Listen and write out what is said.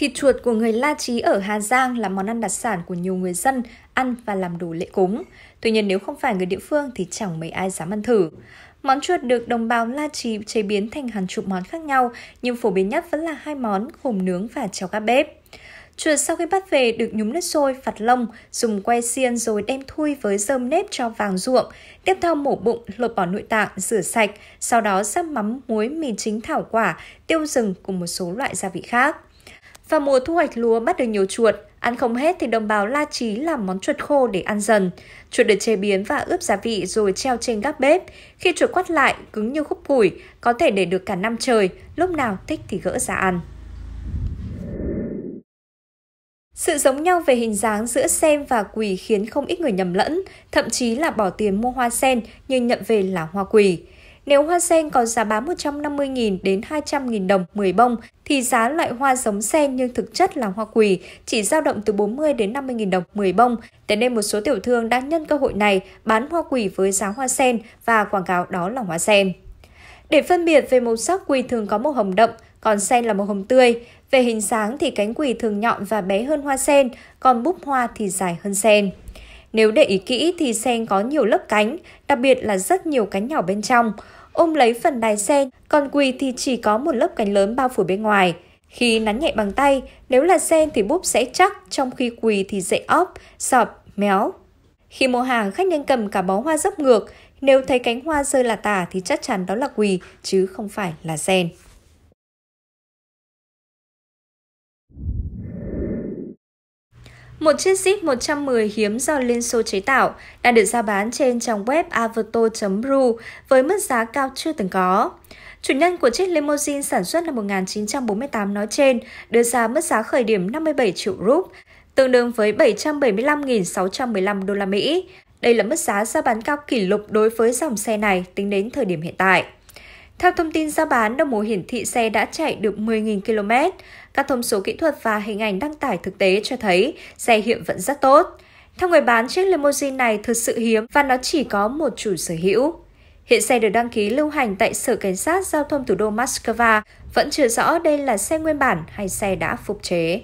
Thịt chuột của người La Chí ở Hà Giang là món ăn đặc sản của nhiều người dân ăn và làm đủ lễ cúng. Tuy nhiên nếu không phải người địa phương thì chẳng mấy ai dám ăn thử. Món chuột được đồng bào La Chí chế biến thành hàng chục món khác nhau, nhưng phổ biến nhất vẫn là hai món gồm nướng và cháo cá bếp. Chuột sau khi bắt về được nhúng nước sôi, phạt lông, dùng que xiên rồi đem thui với dơm nếp cho vàng ruộng. Tiếp theo mổ bụng, lột bỏ nội tạng, rửa sạch, sau đó rắc mắm, muối, mì chính thảo quả, tiêu rừng cùng một số loại gia vị khác. Vào mùa thu hoạch lúa bắt được nhiều chuột, ăn không hết thì đồng bào La Chí làm món chuột khô để ăn dần. Chuột được chế biến và ướp gia vị rồi treo trên gác bếp. Khi chuột quắt lại, cứng như khúc củi, có thể để được cả năm trời, lúc nào thích thì gỡ ra ăn. Sự giống nhau về hình dáng giữa sen và quỳ khiến không ít người nhầm lẫn, thậm chí là bỏ tiền mua hoa sen nhưng nhận về là hoa quỳ. Nếu hoa sen có giá bán 150.000 đến 200.000 đồng 10 bông thì giá loại hoa giống sen nhưng thực chất là hoa quỳ chỉ dao động từ 40 đến 50.000 đồng 10 bông. Thế nên một số tiểu thương đã nhân cơ hội này bán hoa quỳ với giá hoa sen và quảng cáo đó là hoa sen. Để phân biệt về màu sắc quỳ thường có màu hồng đậm, còn sen là màu hồng tươi. Về hình dáng thì cánh quỳ thường nhọn và bé hơn hoa sen, còn búp hoa thì dài hơn sen. Nếu để ý kỹ thì sen có nhiều lớp cánh, đặc biệt là rất nhiều cánh nhỏ bên trong. Ôm lấy phần đài sen, còn quỳ thì chỉ có một lớp cánh lớn bao phủ bên ngoài. Khi nắn nhẹ bằng tay, nếu là sen thì búp sẽ chắc, trong khi quỳ thì dễ óp, sọp, méo. Khi mua hàng, khách nên cầm cả bó hoa dốc ngược. Nếu thấy cánh hoa rơi là tả thì chắc chắn đó là quỳ, chứ không phải là sen. Một chiếc Jeep 110 hiếm do Liên Xô chế tạo đang được ra bán trên trang web avato.ru với mức giá cao chưa từng có. Chủ nhân của chiếc limousine sản xuất năm 1948 nói trên đưa ra mức giá khởi điểm 57 triệu rúp, tương đương với 775.615 đô la Mỹ. Đây là mức giá ra bán cao kỷ lục đối với dòng xe này tính đến thời điểm hiện tại. Theo thông tin giao bán, đồng hồ hiển thị xe đã chạy được 10.000 km. Các thông số kỹ thuật và hình ảnh đăng tải thực tế cho thấy xe hiện vẫn rất tốt. Theo người bán, chiếc limousine này thực sự hiếm và nó chỉ có một chủ sở hữu. Hiện xe được đăng ký lưu hành tại Sở Cảnh sát Giao thông thủ đô Moscow. Vẫn chưa rõ đây là xe nguyên bản hay xe đã phục chế.